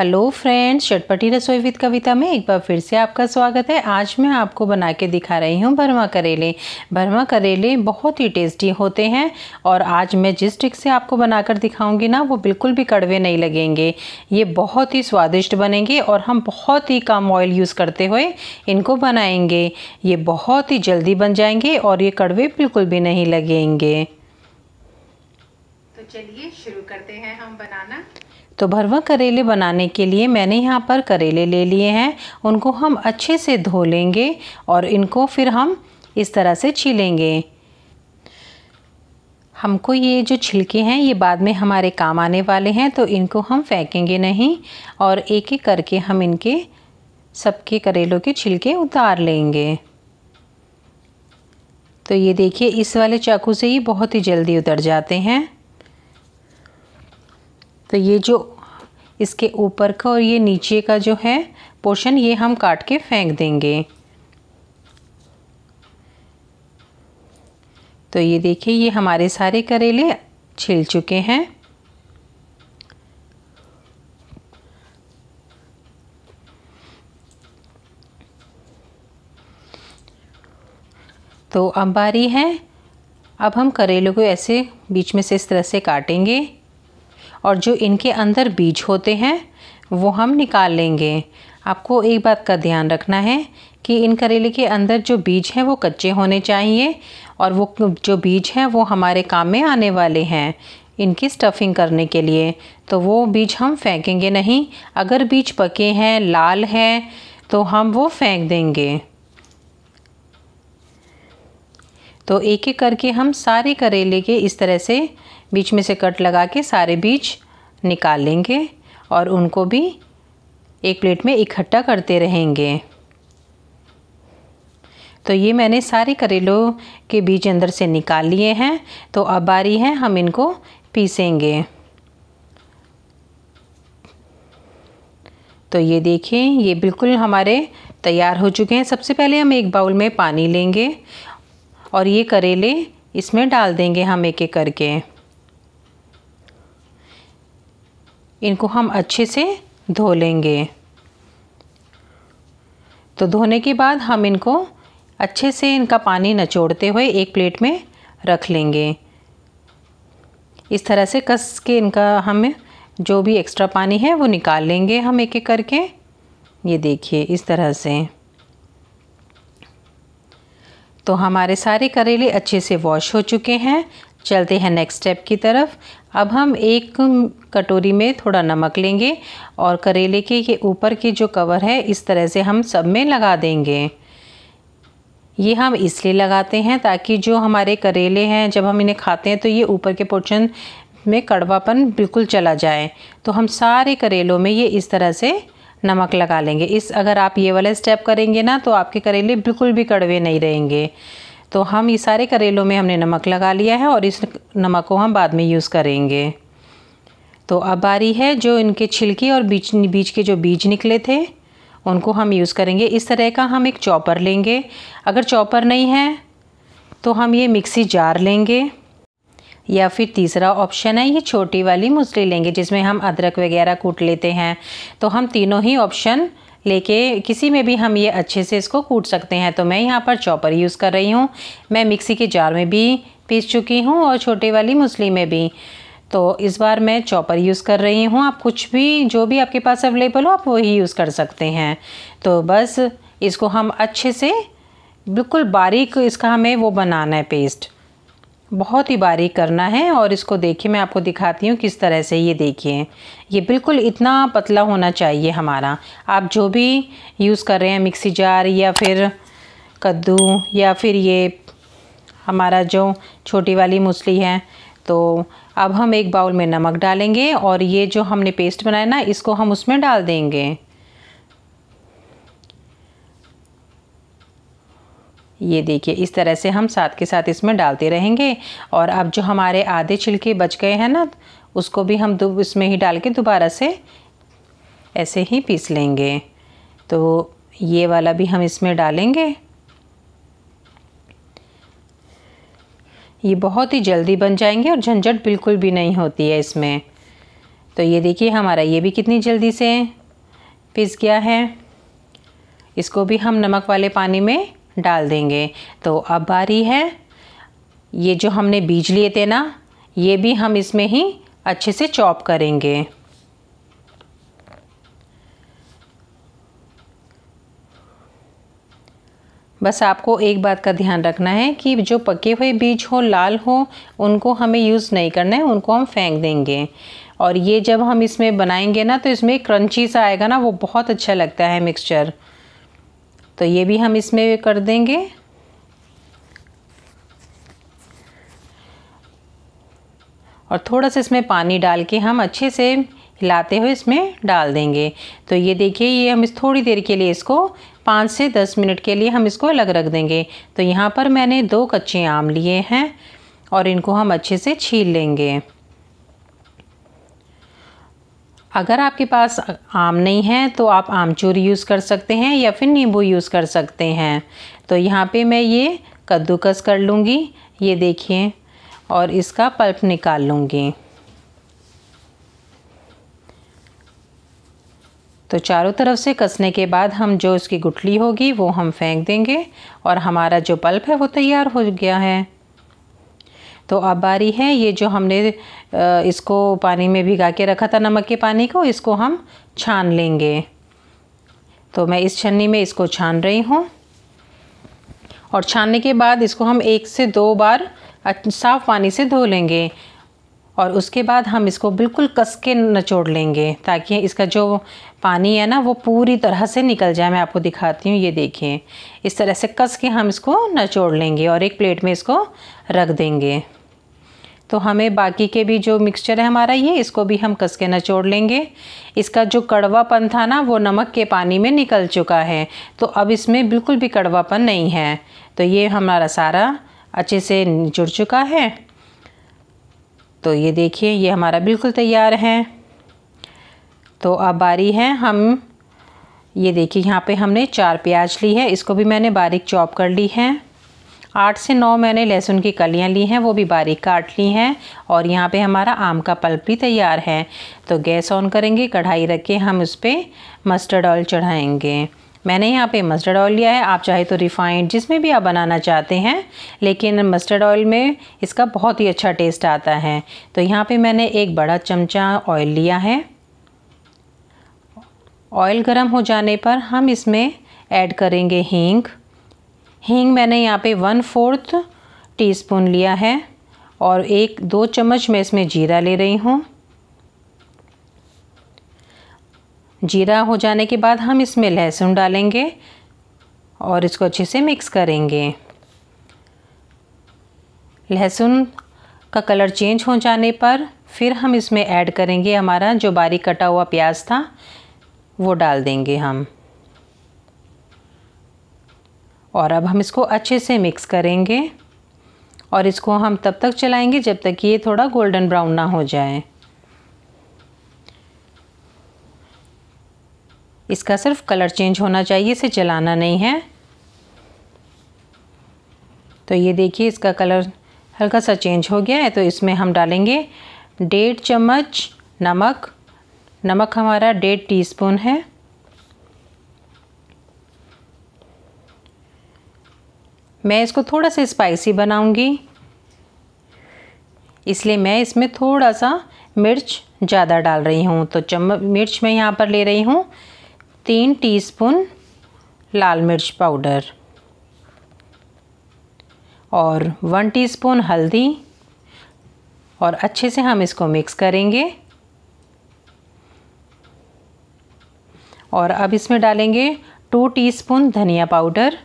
hello friends चटपटी रसोई with कविता में एक बार फिर से आपका स्वागत है आज मैं आपको बना के दिखा रही हूँ भरमा करेले भरमा करेले बहुत ही टेस्टी होते हैं और आज मैं जिस ट्रिक से आपको बनाकर दिखाऊंगी ना वो बिल्कुल भी कड़वे नहीं लगेंगे ये बहुत ही स्वादिष्ट बनेंगे और हम बहुत ही कम ऑयल यूज़ करते हुए इनको बनाएंगे ये बहुत ही जल्दी बन जाएंगे और ये कड़वे बिल्कुल भी नहीं लगेंगे चलिए शुरू करते हैं हम बनाना तो भरवा करेले बनाने के लिए मैंने यहाँ पर करेले ले लिए हैं उनको हम अच्छे से धो लेंगे और इनको फिर हम इस तरह से छीलेंगे हमको ये जो छिलके हैं ये बाद में हमारे काम आने वाले हैं तो इनको हम फेंकेंगे नहीं और एक एक करके हम इनके सबके करेलों के छिलके उतार लेंगे तो ये देखिए इस वाले चाकू से ही बहुत ही जल्दी उतर जाते हैं तो ये जो इसके ऊपर का और ये नीचे का जो है पोर्शन ये हम काट के फेंक देंगे तो ये देखिए ये हमारे सारे करेले छिल चुके हैं तो अब बारी है अब हम करेलों को ऐसे बीच में से इस तरह से काटेंगे और जो इनके अंदर बीज होते हैं वो हम निकाल लेंगे आपको एक बात का ध्यान रखना है कि इन करेले के अंदर जो बीज हैं वो कच्चे होने चाहिए और वो जो बीज हैं वो हमारे काम में आने वाले हैं इनकी स्टफिंग करने के लिए तो वो बीज हम फेंकेंगे नहीं अगर बीज पके हैं लाल हैं तो हम वो फेंक देंगे तो एक एक करके हम सारे करेले के इस तरह से बीच में से कट लगा के सारे बीज निकाल लेंगे और उनको भी एक प्लेट में इकट्ठा करते रहेंगे तो ये मैंने सारे करेलों के बीज अंदर से निकाल लिए हैं तो अब बारी है हम इनको पीसेंगे तो ये देखिए ये बिल्कुल हमारे तैयार हो चुके हैं सबसे पहले हम एक बाउल में पानी लेंगे और ये करेले इसमें डाल देंगे हम एक एक करके इनको हम अच्छे से धो लेंगे तो धोने के बाद हम इनको अच्छे से इनका पानी नचोड़ते हुए एक प्लेट में रख लेंगे इस तरह से कस के इनका हम जो भी एक्स्ट्रा पानी है वो निकाल लेंगे हम एक एक करके ये देखिए इस तरह से तो हमारे सारे करेले अच्छे से वॉश हो चुके हैं चलते हैं नेक्स्ट स्टेप की तरफ अब हम एक कटोरी में थोड़ा नमक लेंगे और करेले के ये ऊपर के जो कवर है इस तरह से हम सब में लगा देंगे ये हम इसलिए लगाते हैं ताकि जो हमारे करेले हैं जब हम इन्हें खाते हैं तो ये ऊपर के पोर्शन में कड़वापन बिल्कुल चला जाए तो हम सारे करेलों में ये इस तरह से नमक लगा लेंगे इस अगर आप ये वाला स्टेप करेंगे ना तो आपके करेले बिल्कुल भी कड़वे नहीं रहेंगे तो हम ये सारे करेलों में हमने नमक लगा लिया है और इस नमक को हम बाद में यूज़ करेंगे तो अब बारी है जो इनके छिलके और बीच बीच के जो बीज निकले थे उनको हम यूज़ करेंगे इस तरह का हम एक चॉपर लेंगे अगर चॉपर नहीं है तो हम ये मिक्सी जार लेंगे या फिर तीसरा ऑप्शन है ये छोटी वाली मुसली लेंगे जिसमें हम अदरक वगैरह कूट लेते हैं तो हम तीनों ही ऑप्शन लेके किसी में भी हम ये अच्छे से इसको कूट सकते हैं तो मैं यहाँ पर चॉपर यूज़ कर रही हूँ मैं मिक्सी के जार में भी पीस चुकी हूँ और छोटे वाली मुसली में भी तो इस बार मैं चॉपर यूज़ कर रही हूँ आप कुछ भी जो भी आपके पास अवेलेबल हो आप वही यूज़ कर सकते हैं तो बस इसको हम अच्छे से बिल्कुल बारीक इसका हमें वो बनाना है पेस्ट बहुत ही बारीक करना है और इसको देखिए मैं आपको दिखाती हूँ किस तरह से ये देखिए ये बिल्कुल इतना पतला होना चाहिए हमारा आप जो भी यूज़ कर रहे हैं मिक्सी जार या फिर कद्दू या फिर ये हमारा जो छोटी वाली मूसली है तो अब हम एक बाउल में नमक डालेंगे और ये जो हमने पेस्ट बनाया ना इसको हम उसमें डाल देंगे ये देखिए इस तरह से हम साथ के साथ इसमें डालते रहेंगे और अब जो हमारे आधे छिलके बच गए हैं ना उसको भी हम इसमें ही डाल के दोबारा से ऐसे ही पीस लेंगे तो ये वाला भी हम इसमें डालेंगे ये बहुत ही जल्दी बन जाएंगे और झंझट बिल्कुल भी नहीं होती है इसमें तो ये देखिए हमारा ये भी कितनी जल्दी से पिस गया है इसको भी हम नमक वाले पानी में डाल देंगे तो अब बारी है ये जो हमने बीज लिए थे ना ये भी हम इसमें ही अच्छे से चॉप करेंगे बस आपको एक बात का ध्यान रखना है कि जो पके हुए बीज हो लाल हो उनको हमें यूज़ नहीं करना है उनको हम फेंक देंगे और ये जब हम इसमें बनाएंगे ना तो इसमें क्रंची सा आएगा ना वो बहुत अच्छा लगता है मिक्सचर तो ये भी हम इसमें कर देंगे और थोड़ा सा इसमें पानी डाल के हम अच्छे से हिलाते हुए इसमें डाल देंगे तो ये देखिए ये हम इस थोड़ी देर के लिए इसको पाँच से दस मिनट के लिए हम इसको अलग रख देंगे तो यहाँ पर मैंने दो कच्चे आम लिए हैं और इनको हम अच्छे से छील लेंगे अगर आपके पास आम नहीं है तो आप आमचूर यूज़ कर सकते हैं या फिर नींबू यूज़ कर सकते हैं तो यहाँ पे मैं ये कद्दूकस कर लूँगी ये देखिए और इसका पल्प निकाल लूँगी तो चारों तरफ से कसने के बाद हम जो इसकी गुठली होगी वो हम फेंक देंगे और हमारा जो पल्प है वो तैयार हो गया है तो अब बारी है ये जो हमने इसको पानी में भिगा के रखा था नमक के पानी को इसको हम छान लेंगे तो मैं इस छन्नी में इसको छान रही हूँ और छानने के बाद इसको हम एक से दो बार साफ़ पानी से धो लेंगे और उसके बाद हम इसको बिल्कुल कस के नचोड़ लेंगे ताकि इसका जो पानी है ना वो पूरी तरह से निकल जाए मैं आपको दिखाती हूँ ये देखिए इस तरह से कस के हम इसको नचोड़ लेंगे और एक प्लेट में इसको रख देंगे तो हमें बाकी के भी जो मिक्सचर है हमारा ये इसको भी हम कस के नचोड़ लेंगे इसका जो कड़वापन था ना वो नमक के पानी में निकल चुका है तो अब इसमें बिल्कुल भी कड़वापन नहीं है तो ये हमारा सारा अच्छे से जुड़ चुका है तो ये देखिए ये हमारा बिल्कुल तैयार है तो अब बारी है हम ये देखिए यहाँ पे हमने चार प्याज ली है इसको भी मैंने बारीक चॉप कर ली है आठ से नौ मैंने लहसुन की कलियाँ ली हैं वो भी बारीक काट ली हैं और यहाँ पे हमारा आम का पल्प भी तैयार है तो गैस ऑन करेंगे कढ़ाई रख के हम उस पर मस्टर्ड ऑयल चढ़ाएँगे मैंने यहाँ पे मस्टर्ड ऑयल लिया है आप चाहे तो रिफ़ाइंड जिसमें भी आप बनाना चाहते हैं लेकिन मस्टर्ड ऑयल में इसका बहुत ही अच्छा टेस्ट आता है तो यहाँ पे मैंने एक बड़ा चमचा ऑयल लिया है ऑयल गर्म हो जाने पर हम इसमें ऐड करेंगे हींग हींग मैंने यहाँ पे वन फोर्थ टीस्पून लिया है और एक दो चम्मच मैं इसमें जीरा ले रही हूँ जीरा हो जाने के बाद हम इसमें लहसुन डालेंगे और इसको अच्छे से मिक्स करेंगे लहसुन का कलर चेंज हो जाने पर फिर हम इसमें ऐड करेंगे हमारा जो बारीक कटा हुआ प्याज था वो डाल देंगे हम और अब हम इसको अच्छे से मिक्स करेंगे और इसको हम तब तक चलाएंगे जब तक ये थोड़ा गोल्डन ब्राउन ना हो जाए इसका सिर्फ कलर चेंज होना चाहिए इसे चलाना नहीं है तो ये देखिए इसका कलर हल्का सा चेंज हो गया है तो इसमें हम डालेंगे डेढ़ चम्मच नमक नमक हमारा डेढ़ टीस्पून है मैं इसको थोड़ा सा स्पाइसी बनाऊंगी इसलिए मैं इसमें थोड़ा सा मिर्च ज़्यादा डाल रही हूँ तो चम्मच मिर्च मैं यहाँ पर ले रही हूँ तीन टीस्पून लाल मिर्च पाउडर और वन टीस्पून हल्दी और अच्छे से हम इसको मिक्स करेंगे और अब इसमें डालेंगे टू टीस्पून धनिया पाउडर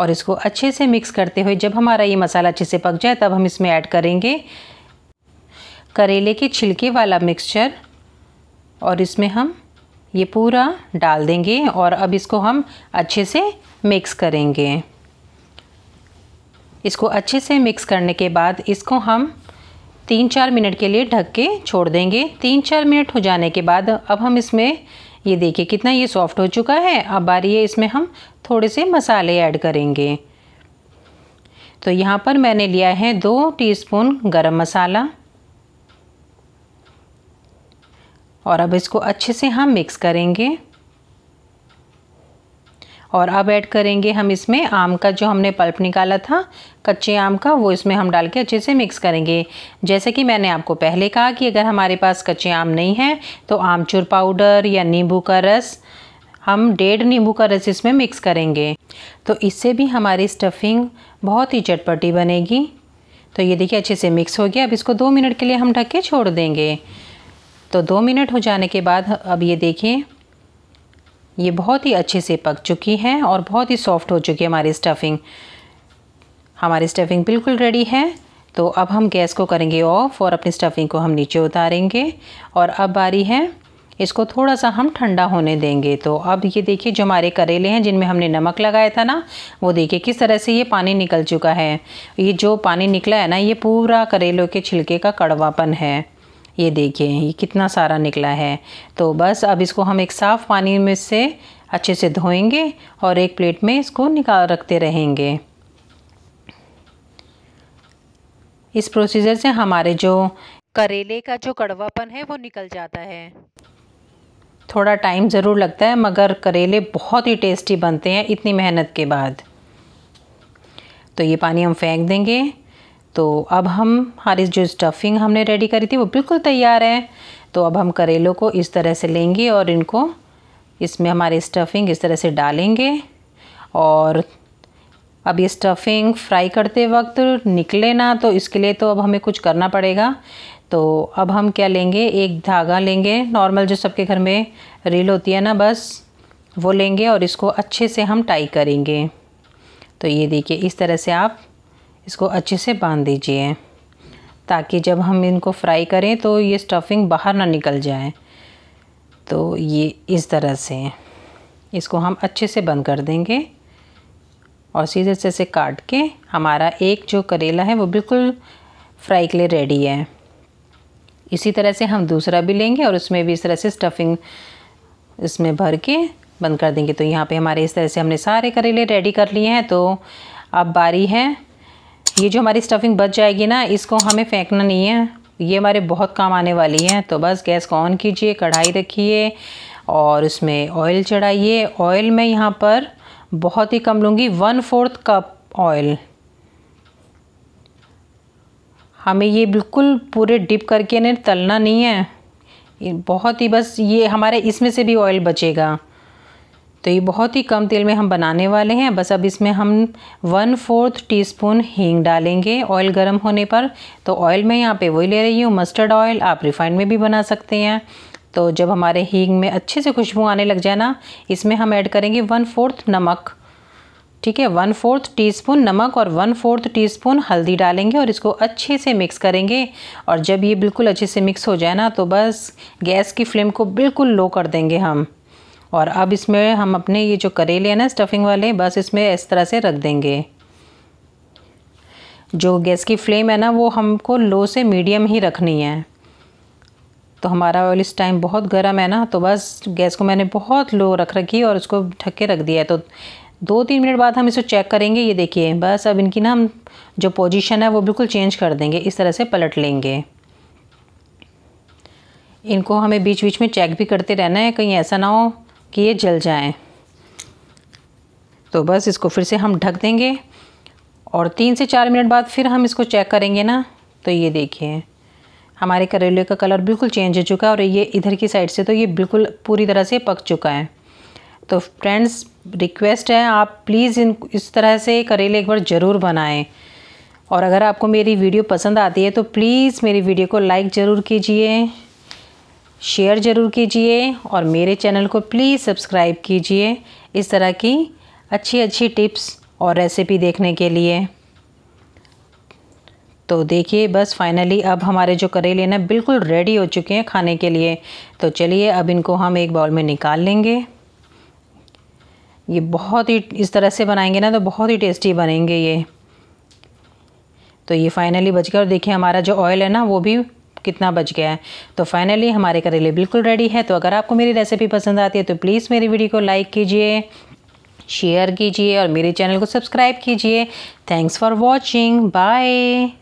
और इसको अच्छे से मिक्स करते हुए जब हमारा ये मसाला अच्छे से पक जाए तब हम इसमें ऐड करेंगे करेले के छिलके वाला मिक्सचर और इसमें हम ये पूरा डाल देंगे और अब इसको हम अच्छे से मिक्स करेंगे इसको अच्छे से मिक्स करने के बाद इसको हम तीन चार मिनट के लिए ढक के छोड़ देंगे तीन चार मिनट हो जाने के बाद अब हम इसमें ये देखिए कितना ये सॉफ्ट हो चुका है अब आ रही है इसमें हम थोड़े से मसाले ऐड करेंगे तो यहाँ पर मैंने लिया है दो टीस्पून गरम मसाला और अब इसको अच्छे से हम मिक्स करेंगे और अब ऐड करेंगे हम इसमें आम का जो हमने पल्प निकाला था कच्चे आम का वो इसमें हम डाल के अच्छे से मिक्स करेंगे जैसे कि मैंने आपको पहले कहा कि अगर हमारे पास कच्चे आम नहीं हैं तो आमचूर पाउडर या नींबू का रस हम डेढ़ नींबू का रस इसमें मिक्स करेंगे तो इससे भी हमारी स्टफिंग बहुत ही चटपटी बनेगी तो ये देखिए अच्छे से मिक्स हो गया अब इसको दो मिनट के लिए हम ढक के छोड़ देंगे तो दो मिनट हो जाने के बाद अब ये देखिए ये बहुत ही अच्छे से पक चुकी है और बहुत ही सॉफ्ट हो चुकी है हमारी स्टफ़िंग हमारी स्टफ़िंग बिल्कुल रेडी है तो अब हम गैस को करेंगे ऑफ़ और अपनी स्टफ़िंग को हम नीचे उतारेंगे और अब बारी है इसको थोड़ा सा हम ठंडा होने देंगे तो अब ये देखिए जो हमारे करेले हैं जिनमें हमने नमक लगाया था ना वो देखिए किस तरह से ये पानी निकल चुका है ये जो पानी निकला है ना ये पूरा करेलों के छिलके का कड़वापन है ये देखिए ये कितना सारा निकला है तो बस अब इसको हम एक साफ़ पानी में से अच्छे से धोएंगे और एक प्लेट में इसको निकाल रखते रहेंगे इस प्रोसीजर से हमारे जो करेले का जो कड़वापन है वो निकल जाता है थोड़ा टाइम ज़रूर लगता है मगर करेले बहुत ही टेस्टी बनते हैं इतनी मेहनत के बाद तो ये पानी हम फेंक देंगे तो अब हम हमारी जो स्टफिंग हमने रेडी करी थी वो बिल्कुल तैयार है तो अब हम करेलों को इस तरह से लेंगे और इनको इसमें हमारी स्टफिंग इस तरह से डालेंगे और अब ये स्टफिंग फ्राई करते वक्त निकले ना तो इसके लिए तो अब हमें कुछ करना पड़ेगा तो अब हम क्या लेंगे एक धागा लेंगे नॉर्मल जो सबके घर में रील होती है ना बस वो लेंगे और इसको अच्छे से हम टाई करेंगे तो ये देखिए इस तरह से आप इसको अच्छे से बांध दीजिए ताकि जब हम इनको फ्राई करें तो ये स्टफिंग बाहर ना निकल जाए तो ये इस तरह से इसको हम अच्छे से बंद कर देंगे और सीधे से से काट के हमारा एक जो करेला है वो बिल्कुल फ्राई के लिए रेडी है इसी तरह से हम दूसरा भी लेंगे और उसमें भी इस तरह से स्टफिंग इसमें भर के बंद कर देंगे तो यहाँ पे हमारे इस तरह से हमने सारे करेले रेडी कर लिए हैं तो अब बारी है ये जो हमारी स्टफिंग बच जाएगी ना इसको हमें फेंकना नहीं है ये हमारे बहुत काम आने वाली है तो बस गैस को ऑन कीजिए कढ़ाई रखिए और उसमें ऑयल चढ़ाइए ऑयल मैं यहाँ पर बहुत ही कम लूँगी वन फोर्थ कप ऑयल हमें ये बिल्कुल पूरे डिप करके इन्हें तलना नहीं है बहुत ही बस ये हमारे इसमें से भी ऑयल बचेगा तो ये बहुत ही कम तेल में हम बनाने वाले हैं बस अब इसमें हम वन फोर्थ टीस्पून हींग डालेंगे ऑयल गर्म होने पर तो ऑयल मैं यहाँ पे वही ले रही हूँ मस्टर्ड ऑयल आप रिफाइंड में भी बना सकते हैं तो जब हमारे हींग में अच्छे से खुशबू आने लग जाए ना इसमें हम ऐड करेंगे वन फोर्थ नमक ठीक है वन फोर्थ टीस्पून नमक और वन फोर्थ टीस्पून हल्दी डालेंगे और इसको अच्छे से मिक्स करेंगे और जब ये बिल्कुल अच्छे से मिक्स हो जाए ना तो बस गैस की फ्लेम को बिल्कुल लो कर देंगे हम और अब इसमें हम अपने ये जो करेले हैं ना स्टफिंग वाले बस इसमें इस तरह से रख देंगे जो गैस की फ्लेम है ना वो हमको लो से मीडियम ही रखनी है तो हमारा ऑयल इस टाइम बहुत गर्म है ना तो बस गैस को मैंने बहुत लो रख रखी और उसको ढक के रख दिया है तो दो तीन मिनट बाद हम इसको चेक करेंगे ये देखिए बस अब इनकी ना हम जो पोजीशन है वो बिल्कुल चेंज कर देंगे इस तरह से पलट लेंगे इनको हमें बीच बीच में चेक भी करते रहना है कहीं ऐसा ना हो कि ये जल जाएं तो बस इसको फिर से हम ढक देंगे और तीन से चार मिनट बाद फिर हम इसको चेक करेंगे ना तो ये देखिए हमारे करेले का कलर बिल्कुल चेंज हो चुका है और ये इधर की साइड से तो ये बिल्कुल पूरी तरह से पक चुका है तो फ्रेंड्स रिक्वेस्ट है आप प्लीज़ इन इस तरह से करेले एक बार ज़रूर बनाएं और अगर आपको मेरी वीडियो पसंद आती है तो प्लीज़ मेरी वीडियो को लाइक ज़रूर कीजिए शेयर ज़रूर कीजिए और मेरे चैनल को प्लीज़ सब्सक्राइब कीजिए इस तरह की अच्छी अच्छी टिप्स और रेसिपी देखने के लिए तो देखिए बस फाइनली अब हमारे जो करेले ना बिल्कुल रेडी हो चुके हैं खाने के लिए तो चलिए अब इनको हम एक बाउल में निकाल लेंगे ये बहुत ही इस तरह से बनाएंगे ना तो बहुत ही टेस्टी बनेंगे ये तो ये फाइनली बच गया और देखिए हमारा जो ऑयल है ना वो भी कितना बच गया है तो फाइनली हमारे करेले बिल्कुल रेडी है तो अगर आपको मेरी रेसिपी पसंद आती है तो प्लीज़ मेरी वीडियो को लाइक कीजिए शेयर कीजिए और मेरे चैनल को सब्सक्राइब कीजिए थैंक्स फॉर वॉचिंग बाय